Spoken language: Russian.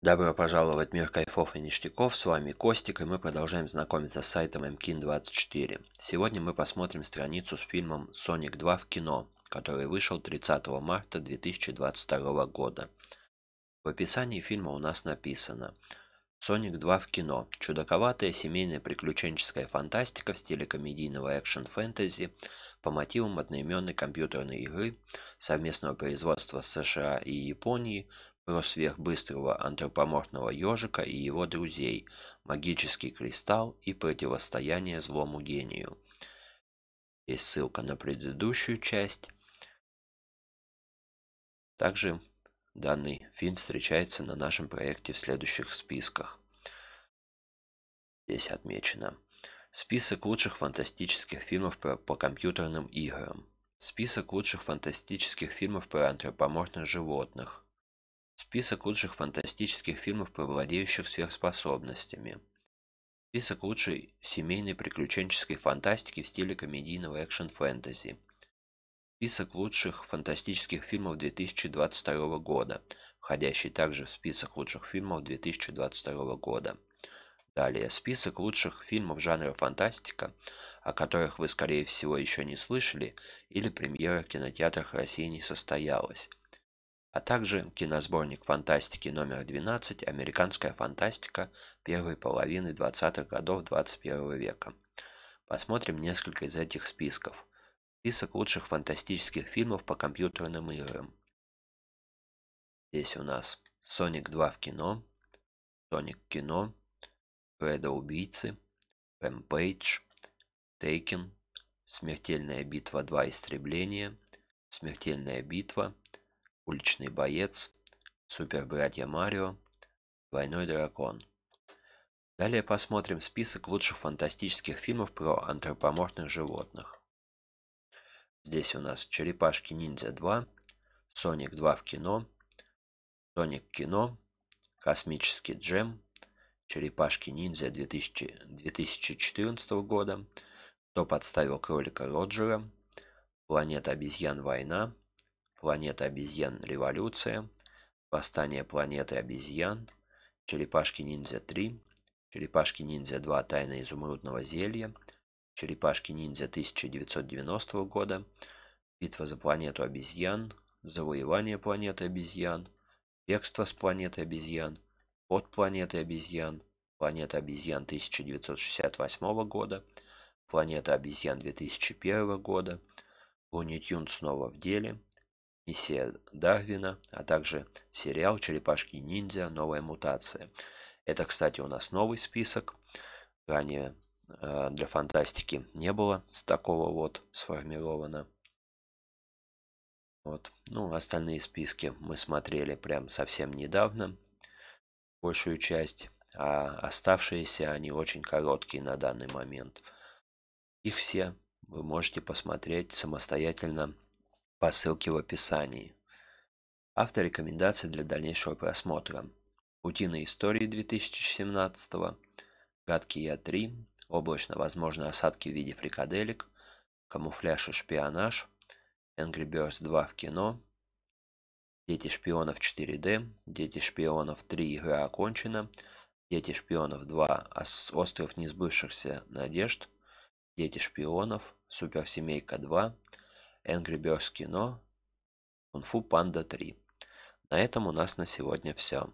Добро пожаловать в мир кайфов и ништяков, с вами Костик, и мы продолжаем знакомиться с сайтом mkin24. Сегодня мы посмотрим страницу с фильмом «Соник 2 в кино», который вышел 30 марта 2022 года. В описании фильма у нас написано «Соник 2 в кино. Чудаковатая семейная приключенческая фантастика в стиле комедийного экшн-фэнтези по мотивам одноименной компьютерной игры совместного производства США и Японии – Росверхбыстрого антропоморфного ежика и его друзей, магический кристалл и противостояние злому гению. И ссылка на предыдущую часть. Также данный фильм встречается на нашем проекте в следующих списках. Здесь отмечено. Список лучших фантастических фильмов про, по компьютерным играм. Список лучших фантастических фильмов про антропоморфных животных. Список лучших фантастических фильмов, повладеющих сверхспособностями. Список лучшей семейной приключенческой фантастики в стиле комедийного экшн-фэнтези. Список лучших фантастических фильмов 2022 года, входящий также в список лучших фильмов 2022 года. Далее, список лучших фильмов жанра фантастика, о которых вы, скорее всего, еще не слышали, или премьера в кинотеатрах России не состоялась а также киносборник фантастики номер 12 «Американская фантастика первой половины 20-х годов 21 века». Посмотрим несколько из этих списков. Список лучших фантастических фильмов по компьютерным играм. Здесь у нас «Соник 2» в кино, «Соник кино», «Кредо убийцы», «Рэмпейдж», «Тейкен», «Смертельная битва 2. Истребление», «Смертельная битва», Уличный боец, Супер Братья Марио, Двойной дракон. Далее посмотрим список лучших фантастических фильмов про антропоморфных животных. Здесь у нас Черепашки-ниндзя 2, Соник 2 в кино, Соник кино, Космический джем, Черепашки-ниндзя 2014 года, Кто подставил кролика Роджера, Планета обезьян война, Планета обезьян Революция, Восстание планеты обезьян, Черепашки-ниндзя 3, Черепашки-ниндзя 2 Тайна изумрудного зелья, Черепашки-ниндзя 1990 года, Битва за планету обезьян, Завоевание планеты обезьян, Бегство с планеты обезьян, От планеты обезьян, Планета обезьян 1968 года, Планета обезьян 2001 года, Луни Тюн снова в деле – «Миссия Дагвина, а также сериал «Черепашки-ниндзя. Новая мутация». Это, кстати, у нас новый список. Ранее э, для фантастики не было такого вот сформировано. Вот. Ну, остальные списки мы смотрели прям совсем недавно, большую часть, а оставшиеся они очень короткие на данный момент. Их все вы можете посмотреть самостоятельно по ссылке в описании. Автор рекомендаций для дальнейшего просмотра. Утиные истории 2017, Гадкий Я 3, Облачно-возможные осадки в виде фрикаделек, Камуфляж и шпионаж, Angry Birds 2 в кино, Дети шпионов 4D, Дети шпионов 3 игра окончена, Дети шпионов 2 Остров несбывшихся надежд, Дети шпионов, Суперсемейка 2, Angry Birds кино, Кунг-фу Панда 3. На этом у нас на сегодня все.